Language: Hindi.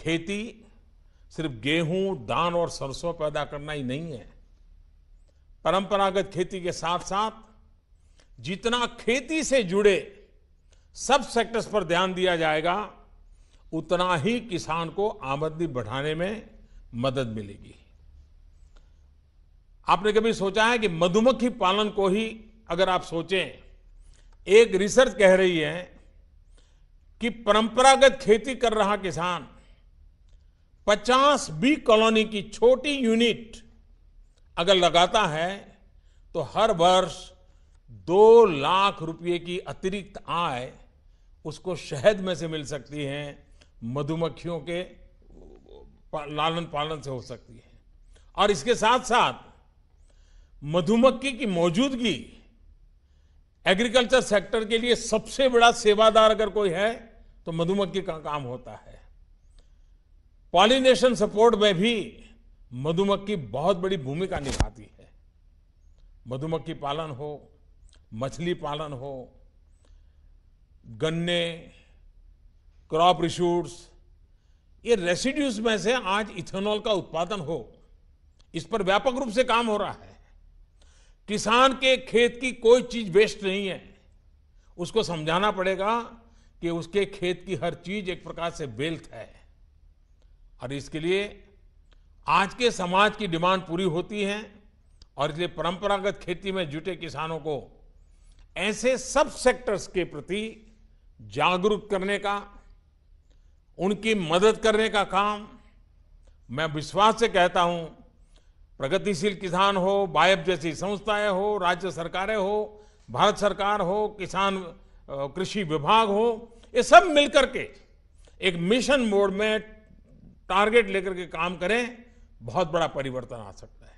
खेती सिर्फ गेहूं धान और सरसों पैदा करना ही नहीं है परंपरागत खेती के साथ साथ जितना खेती से जुड़े सब सेक्टर्स पर ध्यान दिया जाएगा उतना ही किसान को आमदनी बढ़ाने में मदद मिलेगी आपने कभी सोचा है कि मधुमक्खी पालन को ही अगर आप सोचें एक रिसर्च कह रही है कि परंपरागत खेती कर रहा किसान पचास बी कॉलोनी की छोटी यूनिट अगर लगाता है तो हर वर्ष दो लाख रुपए की अतिरिक्त आय उसको शहद में से मिल सकती है मधुमक्खियों के लालन पालन से हो सकती है और इसके साथ साथ मधुमक्खी की मौजूदगी एग्रीकल्चर सेक्टर के लिए सबसे बड़ा सेवादार अगर कोई है तो मधुमक्खी का काम होता है पॉलिनेशन सपोर्ट में भी मधुमक्खी बहुत बड़ी भूमिका निभाती है मधुमक्खी पालन हो मछली पालन हो गन्ने क्रॉप रिशूट्स ये रेसिड्यूज में से आज इथेनॉल का उत्पादन हो इस पर व्यापक रूप से काम हो रहा है किसान के खेत की कोई चीज वेस्ट नहीं है उसको समझाना पड़ेगा कि उसके खेत की हर चीज एक प्रकार से वेल्थ है और इसके लिए आज के समाज की डिमांड पूरी होती है और इसलिए परंपरागत खेती में जुटे किसानों को ऐसे सब सेक्टर्स के प्रति जागरूक करने का उनकी मदद करने का काम मैं विश्वास से कहता हूं प्रगतिशील किसान हो बायब जैसी संस्थाएं हो राज्य सरकारें हो भारत सरकार हो किसान कृषि विभाग हो ये सब मिलकर के एक मिशन मोड में टारगेट लेकर के काम करें बहुत बड़ा परिवर्तन आ सकता है